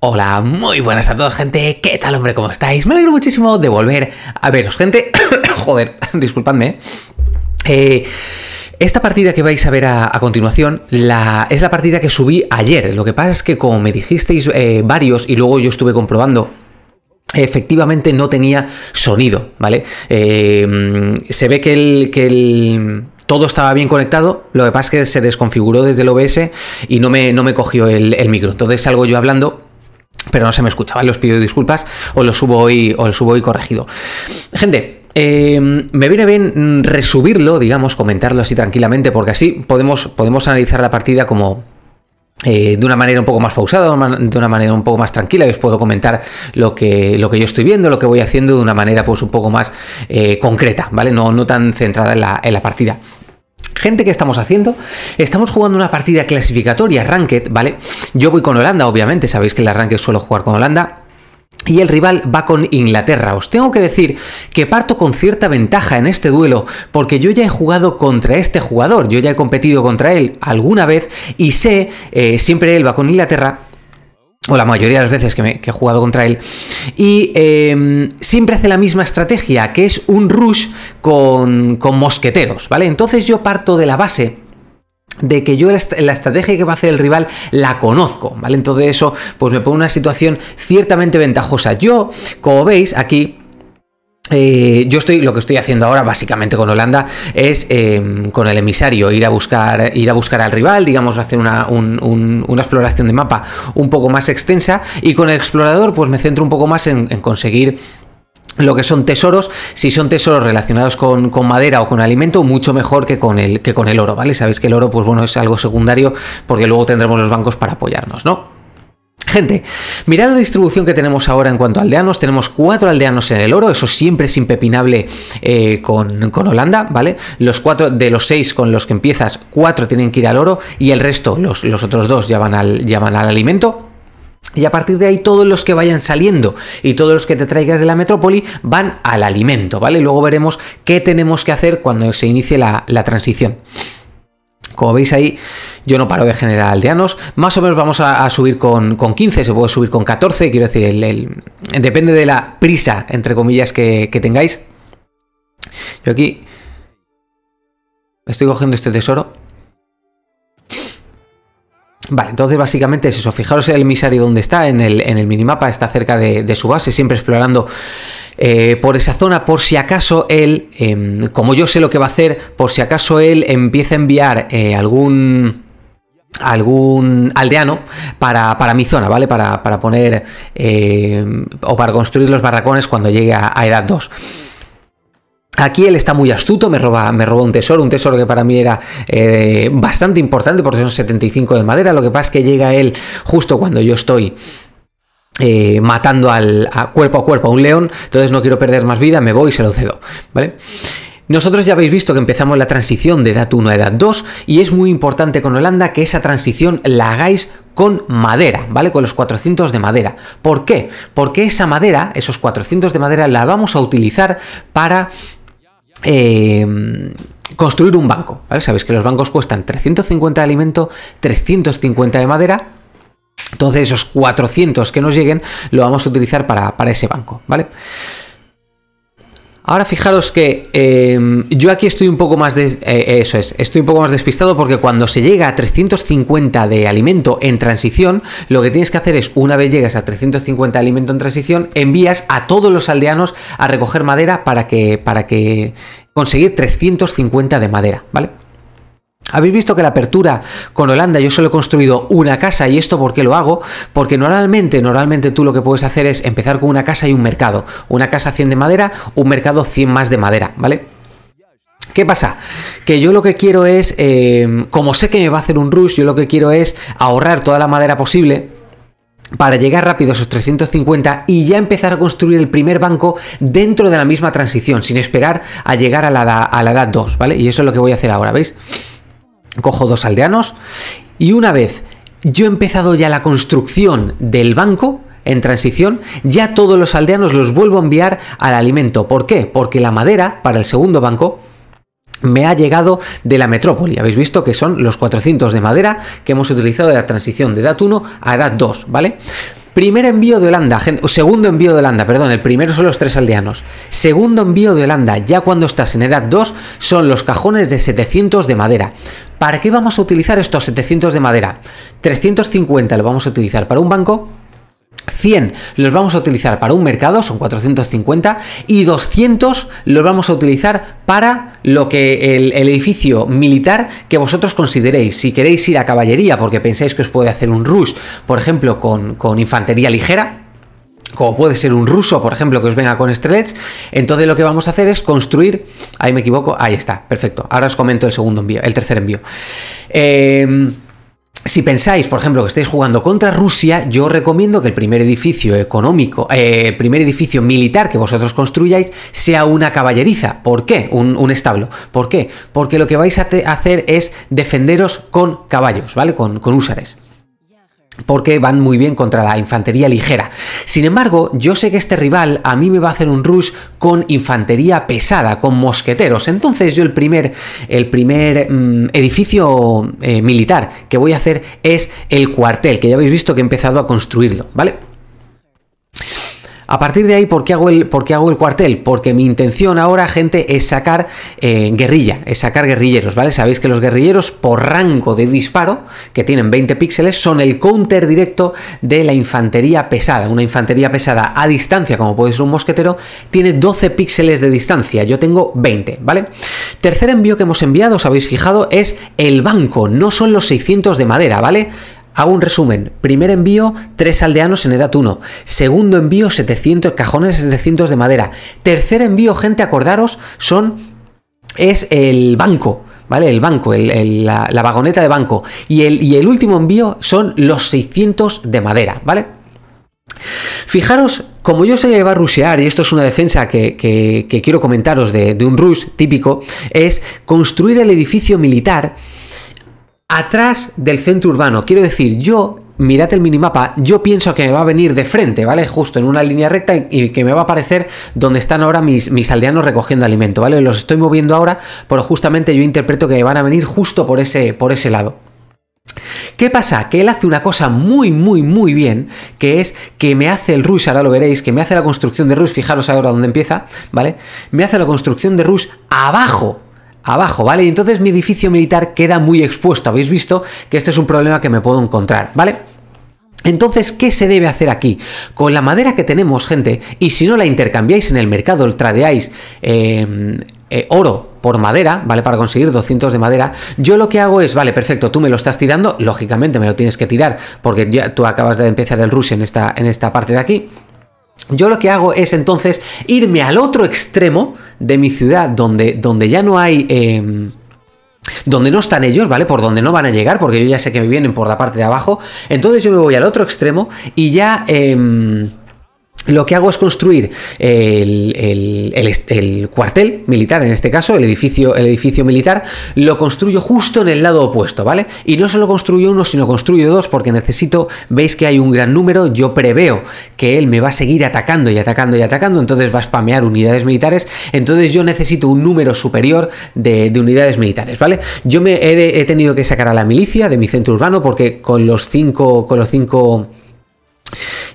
Hola, muy buenas a todos, gente. ¿Qué tal, hombre? ¿Cómo estáis? Me alegro muchísimo de volver a veros, gente. Joder, disculpadme. Eh, esta partida que vais a ver a, continuación es la partida que subí ayer. Lo que pasa es que como me dijisteis eh, varios y luego yo estuve comprobando efectivamente no tenía sonido, ¿vale? Eh, se ve que el, que el, todo estaba bien conectado, lo que pasa es que se desconfiguró desde el OBS y no me, no me cogió el, el micro. Entonces salgo yo hablando pero no se me escuchaba, los pido disculpas, o lo subo hoy, o lo subo hoy corregido. Gente, eh, me viene bien mm, resubirlo, digamos, comentarlo así tranquilamente, porque así podemos, podemos analizar la partida como, eh, de una manera un poco más pausada, de una manera un poco más tranquila, y os puedo comentar lo que, lo que yo estoy viendo, lo que voy haciendo de una manera pues un poco más eh, concreta, ¿vale? No, no tan centrada en la partida. Gente, ¿qué estamos haciendo? Estamos jugando una partida clasificatoria, Ranked, ¿vale? Yo voy con Holanda, obviamente, sabéis que en la Ranked suelo jugar con Holanda. Y el rival va con Inglaterra. Os tengo que decir que parto con cierta ventaja en este duelo porque yo ya he jugado contra este jugador, yo ya he competido contra él alguna vez y sé, eh, siempre él va con Inglaterra, o la mayoría de las veces que, he jugado contra él, y em, siempre hace la misma estrategia, que es un rush con, con mosqueteros, ¿vale? Entonces yo parto de la base de que yo la estrategia que va a hacer el rival la conozco, ¿vale? Entonces eso pues me pone una situación ciertamente ventajosa. Yo, como veis, aquí eh, yo estoy, lo que estoy haciendo ahora básicamente con Holanda es em, con el emisario ir a buscar, ir a buscar al rival, digamos, hacer una, una, exploración de mapa un poco más extensa y con el explorador pues me centro un poco más en, conseguir lo que son tesoros, si son tesoros relacionados con, con, madera o con alimento, mucho mejor que con, el, que con el oro, ¿vale? Sabéis que el oro, pues bueno, es algo secundario porque luego tendremos los bancos para apoyarnos, ¿no? Gente, mirad la distribución que tenemos ahora en cuanto a aldeanos. Tenemos cuatro aldeanos en el oro, eso siempre es impepinable eh, con, Holanda, ¿vale? Los cuatro, de los seis con los que empiezas, cuatro tienen que ir al oro y el resto, los, los otros dos, ya van al, al alimento. Y a partir de ahí todos los que vayan saliendo y todos los que te traigas de la metrópoli van al alimento, ¿vale? Luego veremos qué tenemos que hacer cuando se inicie la, la transición. Como veis ahí, yo no paro de generar aldeanos. Más o menos vamos a, subir con, 15, se puede subir con 14, quiero decir, el, depende de la prisa, entre comillas, que, tengáis. Yo aquí estoy cogiendo este tesoro. Vale, entonces básicamente es eso. Fijaros el emisario donde está, en el, en el minimapa, está cerca de, de su base, siempre explorando eh, por esa zona por si acaso él, em, como yo sé lo que va a hacer, por si acaso él empieza a enviar eh, algún algún aldeano para, mi zona, ¿vale? Para, poner eh, o para construir los barracones cuando llegue a, edad 2. Aquí él está muy astuto, me roba, me un tesoro, un tesoro que para mí era bastante importante porque son 75 de madera, lo que pasa es que llega él justo cuando yo estoy eh, matando al, a cuerpo a cuerpo a un león, entonces no quiero perder más vida, me voy y se lo cedo, ¿vale? Nosotros ya habéis visto que empezamos la transición de edad 1 a edad 2 y es muy importante con Holanda que esa transición la hagáis con madera, ¿vale? Con los 400 de madera. ¿Por qué? Porque esa madera, esos 400 de madera, la vamos a utilizar para... Eh, construir un banco, Sabéis que los bancos cuestan 350 de alimento, 350 de madera entonces esos 400 que nos lleguen lo vamos a utilizar para, ese banco, ¿vale? Ahora fijaros que em, yo aquí estoy un poco más de eh, eso es, estoy un poco más despistado porque cuando se llega a 350 de alimento en transición, lo que tienes que hacer es una vez llegas a 350 de alimento en transición, envías a todos los aldeanos a recoger madera para que para que conseguir 350 de madera, ¿vale? Habéis visto que la apertura con Holanda yo solo he construido una casa y esto por qué lo hago? Porque normalmente, normalmente tú lo que puedes hacer es empezar con una casa y un mercado. Una casa 100 de madera, un mercado 100 más de madera, ¿vale? ¿Qué pasa? Que yo lo que quiero es, eh, como sé que me va a hacer un rush, yo lo que quiero es ahorrar toda la madera posible, para llegar rápido a esos 350 y ya empezar a construir el primer banco dentro de la misma transición, sin esperar a llegar a la, a la edad 2, ¿vale? Y eso es lo que voy a hacer ahora, ¿veis? cojo dos aldeanos y una vez yo he empezado ya la construcción del banco, en transición, ya todos los aldeanos los vuelvo a enviar al alimento. ¿Por qué? Porque la madera para el segundo banco me ha llegado de la metrópoli. Habéis visto que son los 400 de madera que hemos utilizado de la transición de edad 1 a edad 2, ¿vale? Primer envío de Holanda, segundo envío de Holanda, perdón, el primero son los tres aldeanos. Segundo envío de Holanda, ya cuando estás en edad 2, son los cajones de 700 de madera. ¿Para qué vamos a utilizar estos 700 de madera? 350 lo vamos a utilizar para un banco, 100 los vamos a utilizar para un mercado, son 450, y 200 los vamos a utilizar para lo que el, edificio militar que vosotros consideréis. Si queréis ir a caballería porque pensáis que os puede hacer un rush, por ejemplo, con, con infantería ligera, como puede ser un ruso, por ejemplo, que os venga con strelets, entonces lo que vamos a hacer es construir, ahí me equivoco, ahí está, perfecto, ahora os comento el segundo envío, el tercer envío. Eh, si pensáis, por ejemplo, que estáis jugando contra Rusia, yo recomiendo que el primer edificio económico, el eh, primer edificio militar que vosotros construyáis sea una caballeriza. ¿Por qué? Un, establo. ¿Por qué? Porque lo que vais a hacer es defenderos con caballos, ¿vale? Con, con porque van muy bien contra la infantería ligera. Sin embargo, yo sé que este rival a mí me va a hacer un rush con infantería pesada, con mosqueteros. Entonces yo el primer, el primer mm, edificio eh, militar que voy a hacer es el cuartel, que ya habéis visto que he empezado a construirlo, ¿vale? A partir de ahí, ¿por qué hago el, por qué hago el cuartel? Porque mi intención ahora, gente, es sacar eh, guerrilla, es sacar guerrilleros, ¿vale? Sabéis que los guerrilleros por rango de disparo, que tienen 20 píxeles, son el counter directo de la infantería pesada. Una infantería pesada a distancia, como puede ser un mosquetero, tiene 12 píxeles de distancia. Yo tengo 20, ¿vale? Tercer envío que hemos enviado, os habéis fijado, es el banco, no son los 600 de madera, ¿vale? Hago un resumen. Primer envío, tres aldeanos en edad 1. Segundo envío, 700 cajones de 700 de madera. Tercer envío, gente, acordaros, son... es el banco. ¿vale? El banco, la, vagoneta de banco. Y el, y el, último envío son los 600 de madera, ¿vale? Fijaros, como yo sé lleva va a rushear, y esto es una defensa que, quiero comentaros de, de un rush típico, es construir el edificio militar atrás del centro urbano. Quiero decir, yo, mirad el minimapa, yo pienso que me va a venir de frente, ¿vale? Justo en una línea recta y que me va a aparecer donde están ahora mis, mis aldeanos recogiendo alimento, ¿vale? Los estoy moviendo ahora, pero justamente yo interpreto que van a venir justo por ese, por ese lado. ¿Qué pasa? Que él hace una cosa muy, muy, muy bien, que es que me hace el rush, ahora lo veréis, que me hace la construcción de rush, fijaros ahora dónde empieza, ¿vale? Me hace la construcción de rush abajo abajo, ¿vale? Y entonces mi edificio militar queda muy expuesto. Habéis visto que este es un problema que me puedo encontrar, ¿vale? Entonces, ¿qué se debe hacer aquí? Con la madera que tenemos, gente, y si no la intercambiáis en el mercado, tradeáis eh, eh, oro por madera, ¿vale? Para conseguir 200 de madera, yo lo que hago es, vale, perfecto, tú me lo estás tirando, lógicamente me lo tienes que tirar, porque ya tú acabas de empezar el rush en esta, en esta parte de aquí, yo lo que hago es entonces irme al otro extremo de mi ciudad, donde, donde ya no hay... Em, donde no están ellos, ¿vale? Por donde no van a llegar, porque yo ya sé que me vienen por la parte de abajo. Entonces yo me voy al otro extremo y ya... Em, lo que hago es construir el, cuartel militar, en este caso, el edificio, el edificio militar, lo construyo justo en el lado opuesto, ¿vale? Y no solo construyo uno, sino construyo dos, porque necesito, veis que hay un gran número, yo preveo que él me va a seguir atacando y atacando y atacando, entonces va a spamear unidades militares, entonces yo necesito un número superior de, unidades militares, ¿vale? Yo me he, he, tenido que sacar a la milicia de mi centro urbano, porque con los cinco, con los cinco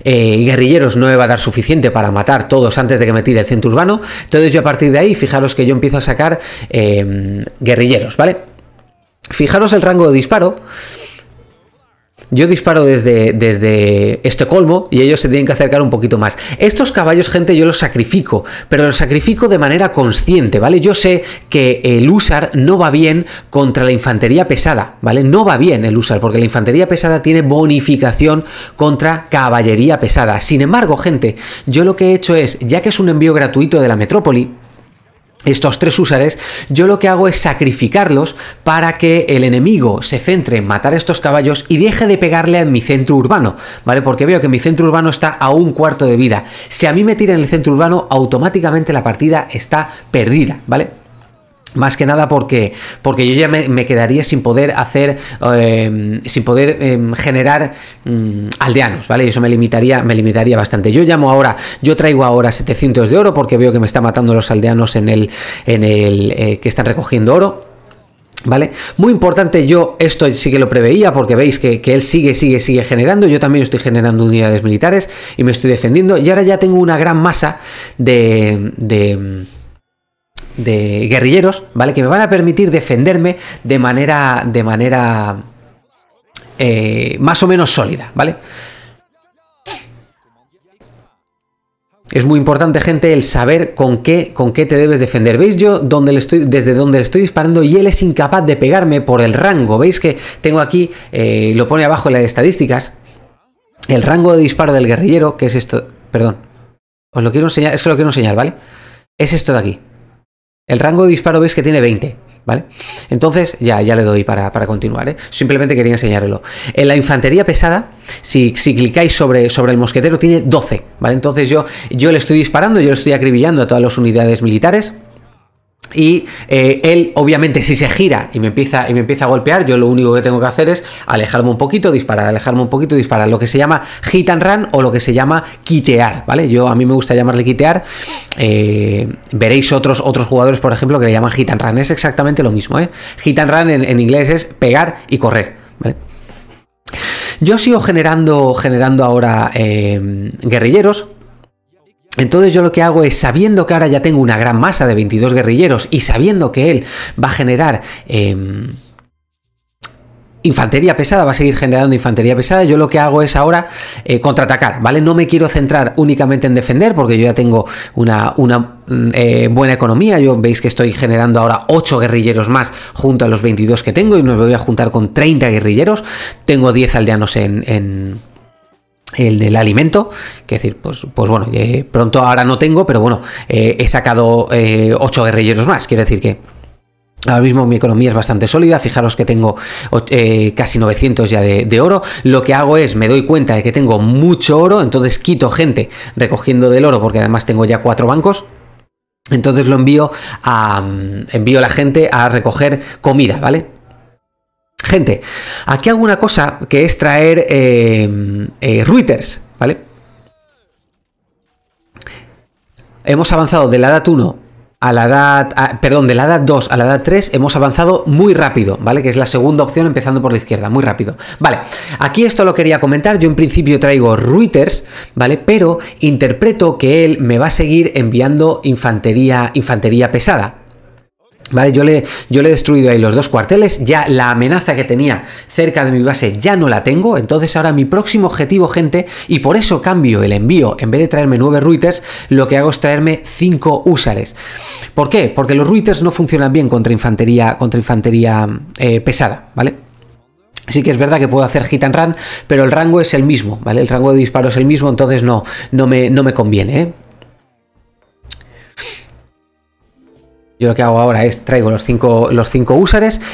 eh, guerrilleros no me va a dar suficiente para matar todos antes de que me tire el centro urbano. Entonces yo a partir de ahí, fijaros que yo empiezo a sacar eh, guerrilleros, ¿vale? Fijaros el rango de disparo yo disparo desde, desde Estocolmo y ellos se tienen que acercar un poquito más. Estos caballos, gente, yo los sacrifico, pero los sacrifico de manera consciente, ¿vale? Yo sé que el Usar no va bien contra la infantería pesada, ¿vale? No va bien el Usar, porque la infantería pesada tiene bonificación contra caballería pesada. Sin embargo, gente, yo lo que he hecho es, ya que es un envío gratuito de la metrópoli, estos tres usares, yo lo que hago es sacrificarlos para que el enemigo se centre en matar estos caballos y deje de pegarle a mi centro urbano, ¿vale? Porque veo que mi centro urbano está a un cuarto de vida. Si a mí me tira en el centro urbano, automáticamente la partida está perdida, ¿vale? Más que nada porque, porque yo ya me, quedaría sin poder hacer, em, sin poder em, generar mm, aldeanos, ¿vale? Y eso me limitaría, me limitaría bastante. Yo llamo ahora, yo traigo ahora 700 de oro porque veo que me está matando los aldeanos en el, en el eh, que están recogiendo oro. ¿Vale? Muy importante, yo esto sí que lo preveía porque veis que, que, él sigue, sigue, sigue generando. Yo también estoy generando unidades militares y me estoy defendiendo. Y ahora ya tengo una gran masa de de guerrilleros, ¿vale? Que me van a permitir defenderme de manera, de manera eh, más o menos sólida, ¿vale? Es muy importante, gente, el saber con qué, con qué te debes defender. ¿Veis yo estoy, desde donde le estoy disparando y él es incapaz de pegarme por el rango? ¿Veis que tengo aquí, eh, lo pone abajo en las estadísticas, el rango de disparo del guerrillero, que es esto, perdón, os lo quiero enseñar, es que lo quiero enseñar, ¿vale? Es esto de aquí, el rango de disparo ves que tiene 20, ¿vale? Entonces, ya, ya le doy para, para continuar, ¿eh? Simplemente quería enseñarlo. En la infantería pesada, si, si clicáis sobre, sobre, el mosquetero, tiene 12, ¿vale? Entonces yo, yo le estoy disparando, yo le estoy acribillando a todas las unidades militares. Y eh, él, obviamente, si se gira y me, empieza, y me empieza a golpear, yo lo único que tengo que hacer es alejarme un poquito, disparar, alejarme un poquito, disparar. Lo que se llama hit and run o lo que se llama quitear, ¿vale? Yo a mí me gusta llamarle quitear. Eh, veréis otros, otros jugadores, por ejemplo, que le llaman hit and run. Es exactamente lo mismo, ¿eh? Hit and run en, inglés es pegar y correr, ¿vale? Yo sigo generando, generando ahora eh, guerrilleros, entonces yo lo que hago es, sabiendo que ahora ya tengo una gran masa de 22 guerrilleros y sabiendo que él va a generar... Em, infantería pesada, va a seguir generando infantería pesada. Yo lo que hago es ahora eh, contraatacar, ¿vale? No me quiero centrar únicamente en defender porque yo ya tengo una, una mm, eh, buena economía. Yo veis que estoy generando ahora 8 guerrilleros más junto a los 22 que tengo y me voy a juntar con 30 guerrilleros. Tengo 10 aldeanos en el del alimento, que es decir, pues, pues bueno, eh, pronto ahora no tengo, pero bueno, eh, he sacado 8 eh, guerrilleros más, quiero decir que... Ahora mismo mi economía es bastante sólida, fijaros que tengo casi 900 ya de, oro. Lo que hago es, me doy cuenta de que tengo mucho oro, entonces quito gente recogiendo del oro porque además tengo ya cuatro bancos. Entonces lo envío a mm, envío a la gente a recoger comida, ¿vale? Gente, aquí hago una cosa que es traer eh, eh, Reuters, ¿vale? Hemos avanzado de la edad 1 a la edad, perdón, de la edad 2 a la edad 3 hemos avanzado muy rápido, ¿vale? Que es la segunda opción empezando por la izquierda, muy rápido. Vale, aquí esto lo quería comentar, yo en principio traigo Reuters, ¿vale? Pero interpreto que él me va a seguir enviando infantería, infantería pesada, Vale, yo le, yo le he destruido ahí los dos cuarteles, ya la amenaza que tenía cerca de mi base ya no la tengo, entonces ahora mi próximo objetivo, gente, y por eso cambio el envío, en vez de traerme nueve Reuters, lo que hago es traerme cinco Usares. ¿Por qué? Porque los Reuters no funcionan bien contra infantería, contra infantería eh, pesada, ¿vale? Sí que es verdad que puedo hacer hit and run, pero el rango es el mismo, ¿vale? El rango de disparo es el mismo, entonces no, no, me, no me conviene, ¿eh? Yo lo que hago ahora es traigo los 5 los cinco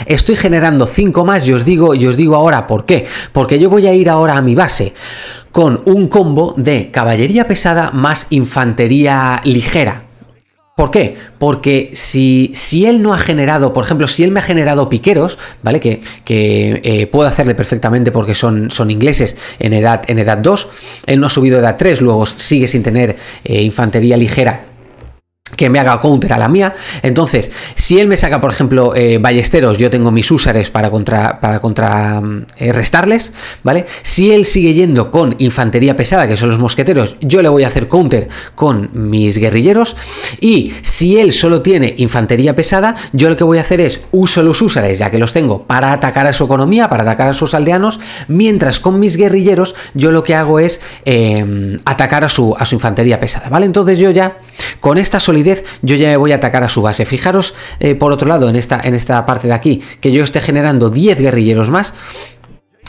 estoy generando cinco más y os digo, y os digo ahora por qué. Porque yo voy a ir ahora a mi base con un combo de caballería pesada más infantería ligera. ¿Por qué? Porque si, si, él no ha generado, por ejemplo, si él me ha generado piqueros, ¿vale? Que, eh, puedo hacerle perfectamente porque son, son ingleses en edad, en edad 2, él no ha subido edad 3, luego sigue sin tener eh, infantería ligera que me haga counter a la mía. Entonces, si él me saca, por ejemplo, eh, ballesteros, yo tengo mis húsares para contra para contra mm, eh, restarles ¿vale? Si él sigue yendo con infantería pesada, que son los mosqueteros, yo le voy a hacer counter con mis guerrilleros. Y si él solo tiene infantería pesada, yo lo que voy a hacer es uso los húsares, ya que los tengo, para atacar a su economía, para atacar a sus aldeanos, mientras con mis guerrilleros yo lo que hago es em, atacar a su, a su infantería pesada, ¿vale? Entonces yo ya, con esta yo ya me voy a atacar a su base. Fijaros, eh, por otro lado, en esta, en esta parte de aquí, que yo esté generando 10 guerrilleros más,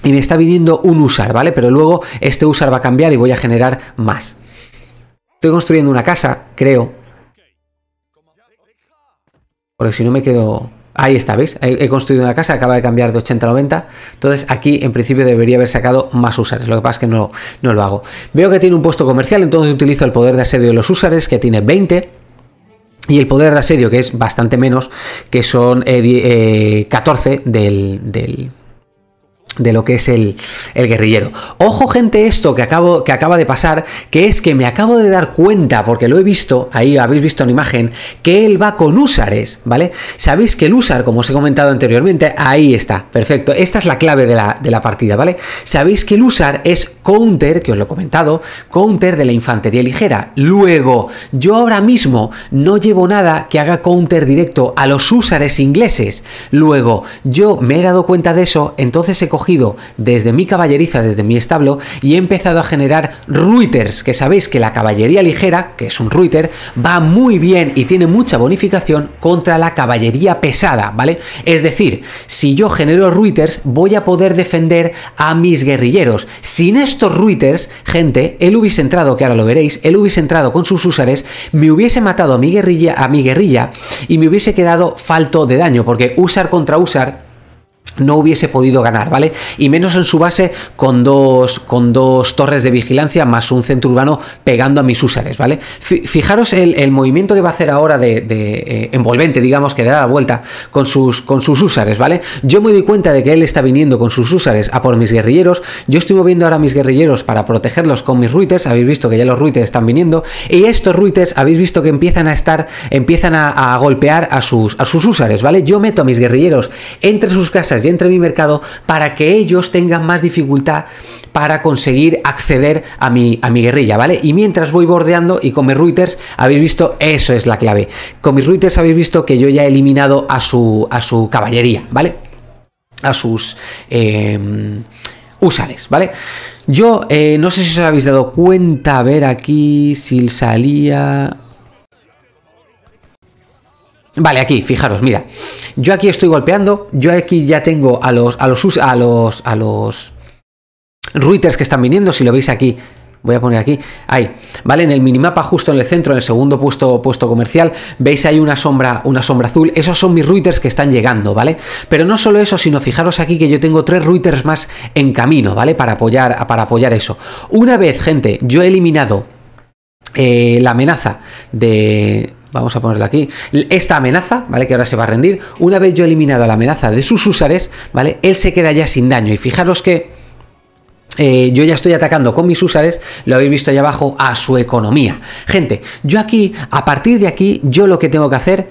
y me está viniendo un usar, ¿vale? Pero luego este usar va a cambiar y voy a generar más. Estoy construyendo una casa, creo. Porque si no me quedo... Ahí está, ¿veis? He, construido una casa, acaba de cambiar de 80 a 90. Entonces aquí en principio debería haber sacado más usares. Lo que pasa es que no, no lo hago. Veo que tiene un puesto comercial, entonces utilizo el poder de asedio de los usares, que tiene 20 y el poder de asedio, que es bastante menos, que son 14 eh, eh, del, de lo que es el, guerrillero. Ojo gente esto que, acabo, que acaba de pasar, que es que me acabo de dar cuenta, porque lo he visto, ahí habéis visto en imagen, que él va con húsares, ¿vale? Sabéis que el húsar, como os he comentado anteriormente, ahí está, perfecto, esta es la clave de la, de la partida, ¿vale? Sabéis que el húsar es counter, que os lo he comentado, counter de la infantería ligera. Luego, yo ahora mismo no llevo nada que haga counter directo a los húsares ingleses. Luego, yo me he dado cuenta de eso, entonces he cogido desde mi caballeriza, desde mi establo, y he empezado a generar ruiters, que sabéis que la caballería ligera, que es un ruiter, va muy bien y tiene mucha bonificación contra la caballería pesada, ¿vale? Es decir, si yo genero ruiters, voy a poder defender a mis guerrilleros. Sin estos ruiters, gente, él hubiese entrado, que ahora lo veréis, él hubiese entrado con sus usares, me hubiese matado a mi guerrilla, a mi guerrilla y me hubiese quedado falto de daño, porque usar contra usar no hubiese podido ganar, ¿vale? Y menos en su base con dos, con dos torres de vigilancia más un centro urbano pegando a mis usares, ¿vale? Fijaros el, movimiento que va a hacer ahora de, de eh, envolvente, digamos, que da la vuelta con sus, con sus usares, ¿vale? Yo me doy cuenta de que él está viniendo con sus usares a por mis guerrilleros, yo estoy moviendo ahora a mis guerrilleros para protegerlos con mis ruites. habéis visto que ya los ruites están viniendo, y estos ruites habéis visto que empiezan a estar, empiezan a, golpear a sus, a sus usares, ¿vale? Yo meto a mis guerrilleros entre sus casas y entre mi mercado para que ellos tengan más dificultad para conseguir acceder a mi, a mi guerrilla, ¿vale? Y mientras voy bordeando y con mis routers habéis visto, eso es la clave. Con mis routers habéis visto que yo ya he eliminado a su, a su caballería, ¿vale? A sus... Em, usales, ¿vale? Yo eh, no sé si os habéis dado cuenta, a ver aquí si salía... Vale, aquí, fijaros, mira. Yo aquí estoy golpeando, yo aquí ya tengo a los a los a los a los que están viniendo, si lo veis aquí, voy a poner aquí, ahí, ¿vale? En el minimapa justo en el centro, en el segundo puesto, puesto comercial, veis ahí una sombra, una sombra azul, esos son mis routers que están llegando, ¿vale? Pero no solo eso, sino fijaros aquí que yo tengo tres Reuters más en camino, ¿vale? Para apoyar, para apoyar eso. Una vez, gente, yo he eliminado eh, la amenaza de, Vamos a ponerlo aquí. Esta amenaza, ¿vale? Que ahora se va a rendir. Una vez yo he eliminado la amenaza de sus usares, ¿vale? Él se queda ya sin daño. Y fijaros que eh, yo ya estoy atacando con mis usares, lo habéis visto allá abajo, a su economía. Gente, yo aquí, a partir de aquí, yo lo que tengo que hacer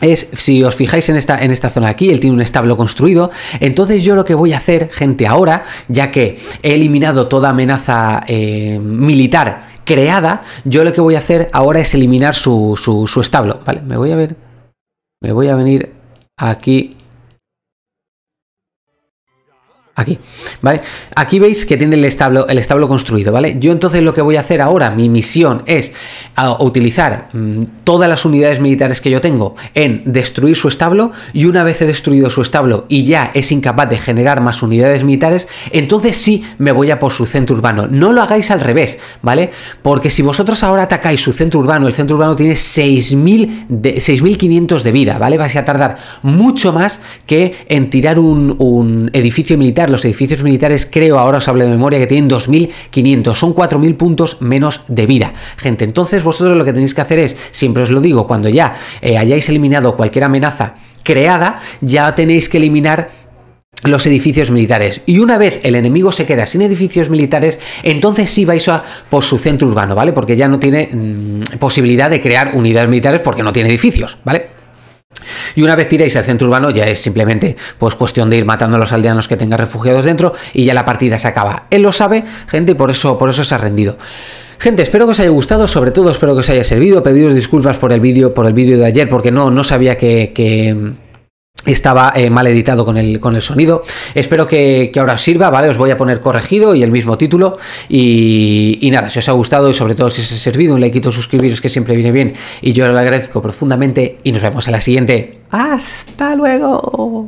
es, si os fijáis en esta, en esta zona aquí, él tiene un establo construido, entonces yo lo que voy a hacer, gente, ahora, ya que he eliminado toda amenaza eh, militar creada, yo lo que voy a hacer ahora es eliminar su, su, su establo. Vale, me voy a ver. Me voy a venir aquí Aquí, ¿vale? Aquí veis que tiene el establo, el establo construido, ¿vale? Yo entonces lo que voy a hacer ahora, mi misión es utilizar mm, todas las unidades militares que yo tengo en destruir su establo y una vez he destruido su establo y ya es incapaz de generar más unidades militares, entonces sí me voy a por su centro urbano. No lo hagáis al revés, ¿vale? Porque si vosotros ahora atacáis su centro urbano, el centro urbano tiene 6.500 de, de vida, ¿vale? Vais a tardar mucho más que en tirar un edificio militar los edificios militares, creo, ahora os hablo de memoria, que tienen 2.500, son 4.000 puntos menos de vida. Gente, entonces vosotros lo que tenéis que hacer es, siempre os lo digo, cuando ya eh, hayáis eliminado cualquier amenaza creada, ya tenéis que eliminar los edificios militares. Y una vez el enemigo se queda sin edificios militares, entonces sí vais a por su centro urbano, ¿vale? Porque ya no tiene mm, posibilidad de crear unidades militares porque no tiene edificios, ¿vale? Y una vez tiréis al centro urbano, ya es simplemente pues cuestión de ir matando a los aldeanos que tengan refugiados dentro y ya la partida se acaba. Él lo sabe, gente, y por eso, por eso se ha rendido. Gente, espero que os haya gustado, sobre todo espero que os haya servido. Pediros disculpas por el vídeo, por el vídeo de ayer, porque no, no sabía que, que estaba eh, mal editado con el, con el sonido. Espero que, ahora sirva, ¿vale? Os voy a poner corregido y el mismo título. Y, y, nada, si os ha gustado y sobre todo si os ha servido, un quito suscribiros que siempre viene bien. Y yo lo agradezco profundamente y nos vemos en la siguiente. ¡Hasta luego!